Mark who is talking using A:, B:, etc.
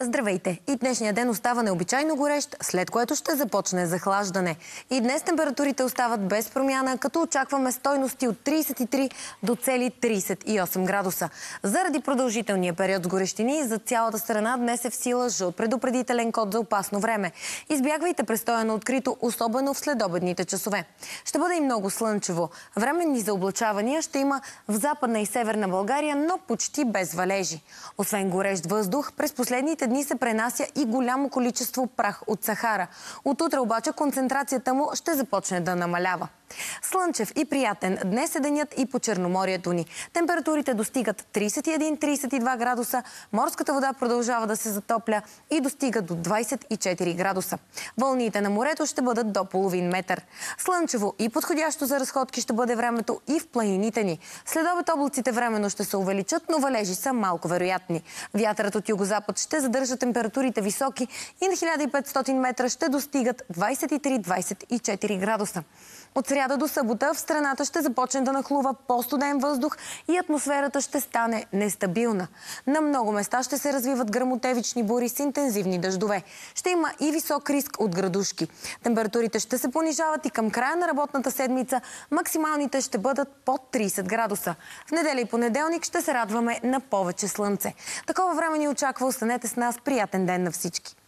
A: Здравейте! И днешния ден остава необичайно горещ, след което ще започне захлаждане. И днес температурите остават без промяна, като очакваме стойности от 33 до цели 38 градуса. Заради продължителния период с горещини, за цялата страна днес е в сила жълт предупредителен код за опасно време. Избягвайте престоя на открито, особено в следобедните часове. Ще бъде и много слънчево. Временни заоблачавания ще има в западна и северна България, но почти без валежи. Освен горещ въздух, през последните следващите дни се пренася и голямо количество прах от Сахара. От утре обаче концентрацията му ще започне да намалява слънчев и приятен днес е денят и по Черноморието ни. Температурите достигат 31-32 градуса, морската вода продължава да се затопля и достига до 24 градуса. Вълните на морето ще бъдат до половин метър. Слънчево и подходящо за разходки ще бъде времето и в планините ни. След обед облаците времено ще се увеличат, но валежи са малко вероятни. Вятърът от югозапад ще задържа температурите високи и на 1500 метра ще достигат 23-24 градуса. От сряда до събота събота в страната ще започне да нахлува по-студен въздух и атмосферата ще стане нестабилна. На много места ще се развиват грамотевични бури с интензивни дъждове. Ще има и висок риск от градушки. Температурите ще се понижават и към края на работната седмица максималните ще бъдат под 30 градуса. В неделя и понеделник ще се радваме на повече слънце. Такова време ни очаква. Останете с нас. Приятен ден на всички!